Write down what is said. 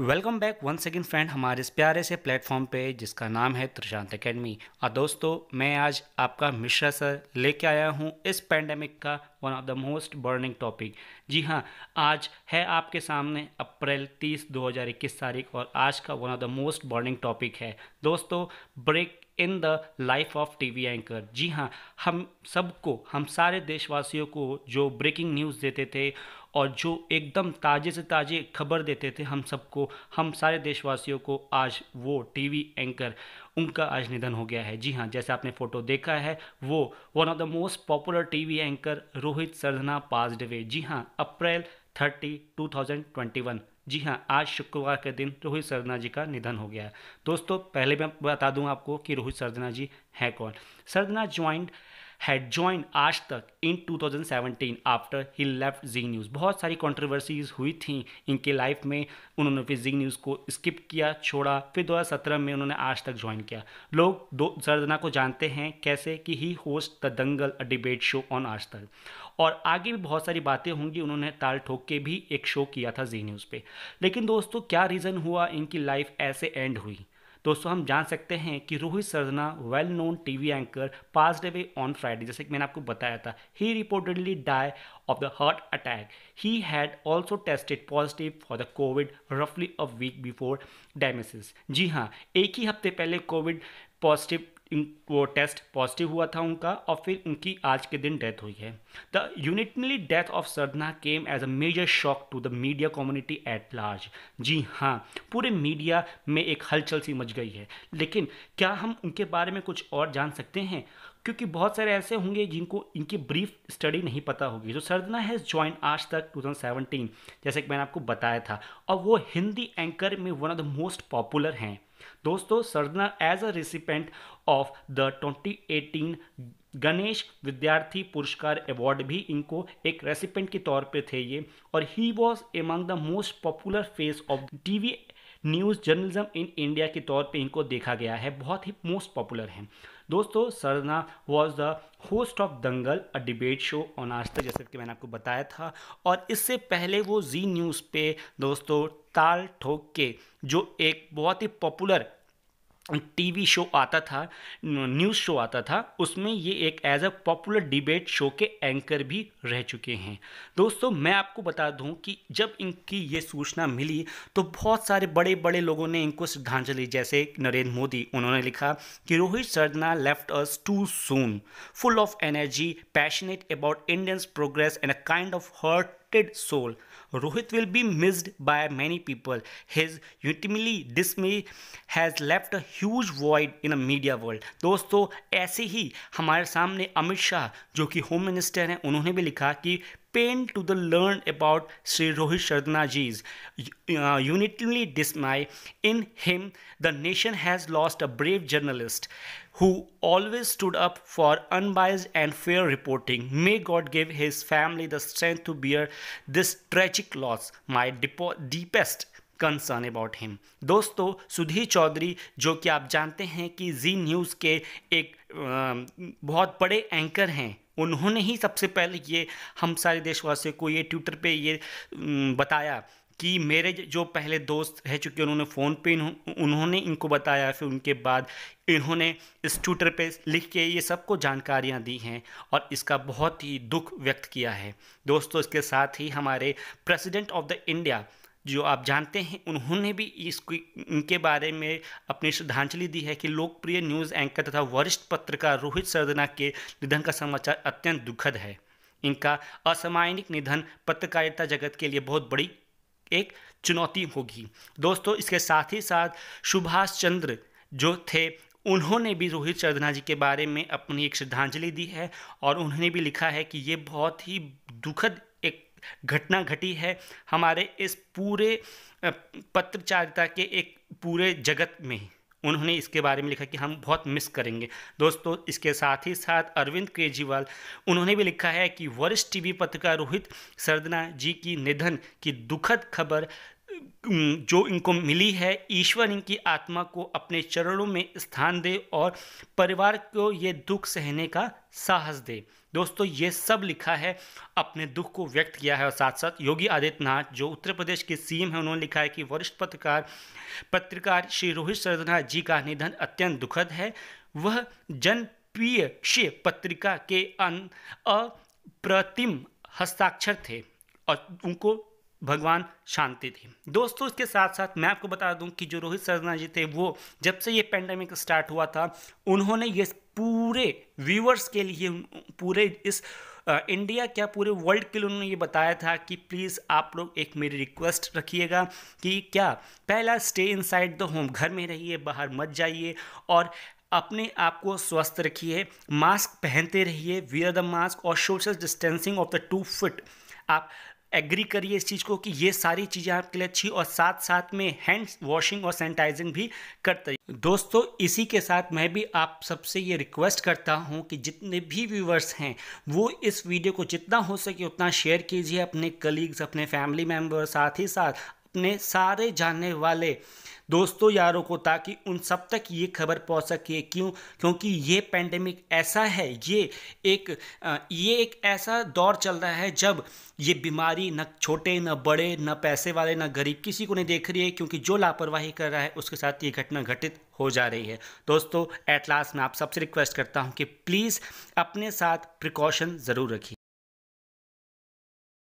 Welcome back once again friend हमारे इस प्यारे से प्लेटफॉर्म पे जिसका नाम है त्रिशांत एकेडमी और दोस्तों मैं आज आपका मिश्रा सर लेके आया हूँ इस पैंडमिक का one of the most burning topic जी हाँ आज है आपके सामने अप्रैल 30 2021 तारीख और आज का one of the most burning topic है दोस्तों break in the life of T V anchor जी हाँ हम सबको हम सारे देशवासियों को जो ब्रेकिंग न्यूज़ देते थे और जो एकदम ताज़े से ताज़े खबर देते थे हम सबको हम सारे देशवासियों को आज वो टी वी एंकर उनका आज निधन हो गया है जी हाँ जैसे आपने फ़ोटो देखा है वो one of the most popular T V anchor Rohit Sardana passed away जी हाँ April thirty two thousand twenty one जी हाँ आज शुक्रवार के दिन रोहित सरदना जी का निधन हो गया दोस्तों पहले मैं बता दूँ आपको कि रोहित सरदना जी हैं कौन सरदना joint had join Aaj Tak in 2017 after he left Zee News बहुत सारी कंट्रोवर्सीज हुई थी इनके लाइफ में उन्होंने फिर जी न्यूज़ को स्किप किया छोड़ा फिर सत्रह में उन्होंने आज तक ज्वाइन किया लोग दो सरदना को जानते हैं कैसे कि he host the Dangal a debate show on Aaj Tak और आगे भी बहुत सारी बातें होंगी उन्होंने ताल ठोक के भी एक शो किया था जी न्यूज़ पे लेकिन दोस्तों क्या रीज़न हुआ इनकी लाइफ ऐसे एंड हुई दोस्तों हम जान सकते हैं कि Rohit Sardana well known TV anchor pass away on Friday जैसे कि मैंने आपको बताया था he reportedly die of the heart attack he had also tested positive for the Covid रफली अ वीक बिफोर diagnosis. जी हाँ एक ही हफ्ते पहले कोविड पॉजिटिव वो टेस्ट पॉजिटिव हुआ था उनका और फिर उनकी आज के दिन डेथ हुई है the untimely death of Sardana came as a major shock to the media community at large जी हाँ पूरे मीडिया में एक हलचल सी मच गई है लेकिन क्या हम उनके बारे में कुछ और जान सकते हैं क्योंकि बहुत सारे ऐसे होंगे जिनको इनकी ब्रीफ स्टडी नहीं पता होगी जो सरधना हैज़ ज्वाइन आज तक 2017 जैसे कि मैंने आपको बताया था और वो हिंदी एंकर में one of the most popular हैं दोस्तों Sardana as a recipient of the 2018 Ganesh Vidyarthi पुरस्कार अवार्ड भी इनको एक रेसिपेंट के तौर पे थे ये और he was among the most popular face of TV news journalism in India के तौर पे इनको देखा गया है बहुत ही मोस्ट पॉपुलर हैं दोस्तों Sardana was the host of Dangal a debate show on Aaj Tak जैसे कि मैंने आपको बताया था और इससे पहले वो जी न्यूज़ पे दोस्तों ताल ठोक के जो एक बहुत ही पॉपुलर टीवी शो आता था न्यूज़ शो आता था उसमें ये एक as a popular debate show के एंकर भी रह चुके हैं दोस्तों मैं आपको बता दूं कि जब इनकी ये सूचना मिली तो बहुत सारे बड़े बड़े लोगों ने इनको श्रद्धांजलि जैसे नरेंद्र मोदी उन्होंने लिखा कि Rohit Sardana left us too soon full of energy passionate about Indians progress and a kind of hearted soul Rohit will be missed by many people. His ultimately dismay has left a huge void in the media world. दोस्तों ऐसे ही हमारे सामने अमित शाह जो कि home minister हैं उन्होंने भी लिखा कि pain to the learn about Sri Rohit Sharma Shardanaji's uh, unitedly dismay in him the nation has lost a brave journalist who always stood up for unbiased and fair reporting. May God give his family the strength to bear this tragic loss. My deepest concern about him दोस्तों सुधीर चौधरी जो कि आप जानते हैं कि जी news के एक बहुत बड़े एंकर हैं उन्होंने ही सबसे पहले ये हम सारे देशवासियों को ये ट्विटर पे ये बताया कि मेरे जो पहले दोस्त है चुके उन्होंने फ़ोन पे उन्होंने इनको बताया फिर उनके बाद इन्होंने इस ट्विटर पे लिख के ये सबको जानकारियाँ दी हैं और इसका बहुत ही दुख व्यक्त किया है दोस्तों इसके साथ ही हमारे प्रेसिडेंट ऑफ द इंडिया जो आप जानते हैं उन्होंने भी इसकी इनके बारे में अपनी श्रद्धांजलि दी है कि लोकप्रिय न्यूज़ एंकर तथा वरिष्ठ पत्रकार रोहित सरदना के निधन का समाचार अत्यंत दुखद है इनका असामायिक निधन पत्रकारिता जगत के लिए बहुत बड़ी एक चुनौती होगी दोस्तों इसके साथ ही साथ सुभाष चंद्र जो थे उन्होंने भी रोहित सरदना जी के बारे में अपनी एक श्रद्धांजलि दी है और उन्होंने भी लिखा है कि ये बहुत ही दुखद एक घटना घटी है हमारे इस पूरे पत्रचारिता के एक पूरे जगत में उन्होंने इसके बारे में लिखा कि हम बहुत मिस करेंगे दोस्तों इसके साथ ही साथ अरविंद केजरीवाल उन्होंने भी लिखा है कि वरिष्ठ टीवी पत्रकार रोहित सरदना जी की निधन की दुखद खबर जो इनको मिली है ईश्वर इनकी आत्मा को अपने चरणों में स्थान दे और परिवार को ये दुख सहने का साहस दे दोस्तों ये सब लिखा है अपने दुख को व्यक्त किया है और साथ साथ योगी आदित्यनाथ जो उत्तर प्रदेश के सीएम हैं उन्होंने लिखा है कि वरिष्ठ पत्रकार पत्रकार श्री रोहित सरदना जी का निधन अत्यंत दुखद है वह जनप्रिय शिव पत्रिका के अन अप्रतिम हस्ताक्षर थे और उनको भगवान शांति थे दोस्तों इसके साथ साथ मैं आपको बता दूं कि जो रोहित सरना जी थे वो जब से ये पेंडेमिक स्टार्ट हुआ था उन्होंने ये पूरे व्यूवर्स के लिए पूरे इस इंडिया क्या पूरे वर्ल्ड के लिए उन्होंने ये बताया था कि प्लीज़ आप लोग एक मेरी रिक्वेस्ट रखिएगा कि क्या पहला स्टे इनसाइड द होम घर में रहिए बाहर मत जाइए और अपने आप को स्वस्थ रखिए मास्क पहनते रहिए वियर द मास्क और social distancing of the two feet आप एग्री करिए इस चीज़ को कि ये सारी चीज़ें आपके लिए अच्छी और साथ साथ में हैंड वॉशिंग और सैनिटाइजिंग भी करते हैं दोस्तों इसी के साथ मैं भी आप सबसे ये रिक्वेस्ट करता हूँ कि जितने भी व्यूवर्स हैं वो इस वीडियो को जितना हो सके उतना शेयर कीजिए अपने कलीग्स अपने फैमिली मेम्बर साथ ही साथ अपने सारे जानने वाले दोस्तों यारों को ताकि उन सब तक ये खबर पहुंच सके क्यों क्योंकि ये पेंडेमिक ऐसा है ये एक ये एक ऐसा दौर चल रहा है जब ये बीमारी न छोटे न बड़े न पैसे वाले न गरीब किसी को नहीं देख रही है क्योंकि जो लापरवाही कर रहा है उसके साथ ये घटना घटित हो जा रही है दोस्तों एट लास्ट मैं आप सबसे रिक्वेस्ट करता हूँ कि प्लीज़ अपने साथ प्रिकॉशन ज़रूर रखिए